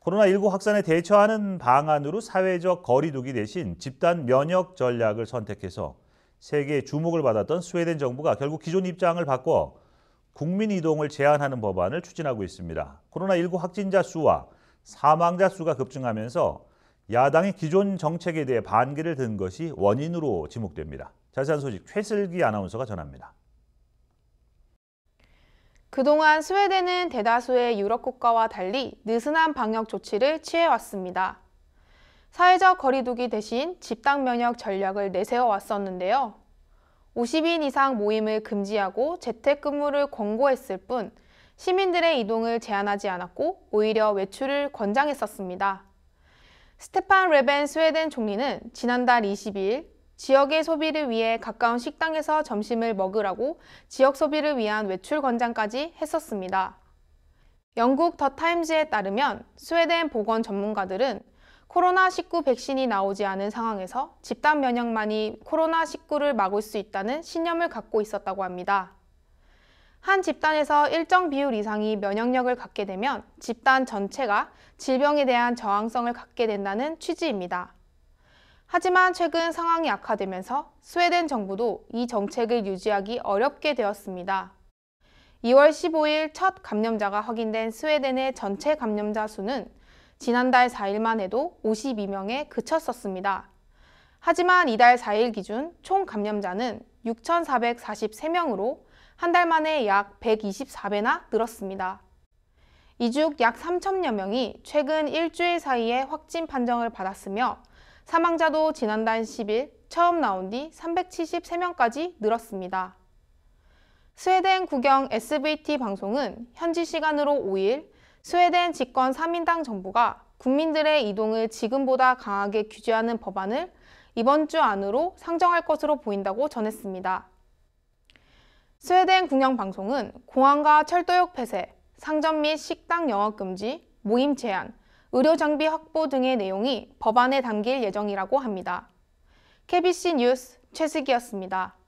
코로나19 확산에 대처하는 방안으로 사회적 거리두기 대신 집단 면역 전략을 선택해서 세계의 주목을 받았던 스웨덴 정부가 결국 기존 입장을 바꿔 국민 이동을 제한하는 법안을 추진하고 있습니다. 코로나19 확진자 수와 사망자 수가 급증하면서 야당의 기존 정책에 대해 반기를 든 것이 원인으로 지목됩니다. 자세한 소식 최슬기 아나운서가 전합니다. 그동안 스웨덴은 대다수의 유럽 국가와 달리 느슨한 방역 조치를 취해왔습니다. 사회적 거리두기 대신 집단 면역 전략을 내세워 왔었는데요. 50인 이상 모임을 금지하고 재택근무를 권고했을 뿐 시민들의 이동을 제한하지 않았고 오히려 외출을 권장했었습니다. 스테판 레벤 스웨덴 총리는 지난달 22일 지역의 소비를 위해 가까운 식당에서 점심을 먹으라고 지역 소비를 위한 외출 권장까지 했었습니다. 영국 더 타임즈에 따르면 스웨덴 보건 전문가들은 코로나19 백신이 나오지 않은 상황에서 집단 면역만이 코로나19를 막을 수 있다는 신념을 갖고 있었다고 합니다. 한 집단에서 일정 비율 이상이 면역력을 갖게 되면 집단 전체가 질병에 대한 저항성을 갖게 된다는 취지입니다. 하지만 최근 상황이 악화되면서 스웨덴 정부도 이 정책을 유지하기 어렵게 되었습니다. 2월 15일 첫 감염자가 확인된 스웨덴의 전체 감염자 수는 지난달 4일만 해도 52명에 그쳤었습니다. 하지만 이달 4일 기준 총 감염자는 6,443명으로 한 달 만에 약 124배나 늘었습니다. 이 중 약 3천여 명이 최근 일주일 사이에 확진 판정을 받았으며 사망자도 지난달 10일 처음 나온 뒤 373명까지 늘었습니다. 스웨덴 국영 SVT 방송은 현지 시간으로 5일 스웨덴 집권 3인당 정부가 국민들의 이동을 지금보다 강하게 규제하는 법안을 이번 주 안으로 상정할 것으로 보인다고 전했습니다. 스웨덴 국영방송은 공항과 철도역 폐쇄, 상점 및 식당 영업 금지, 모임 제한, 의료 장비 확보 등의 내용이 법안에 담길 예정이라고 합니다. KBC 뉴스 최수기였습니다.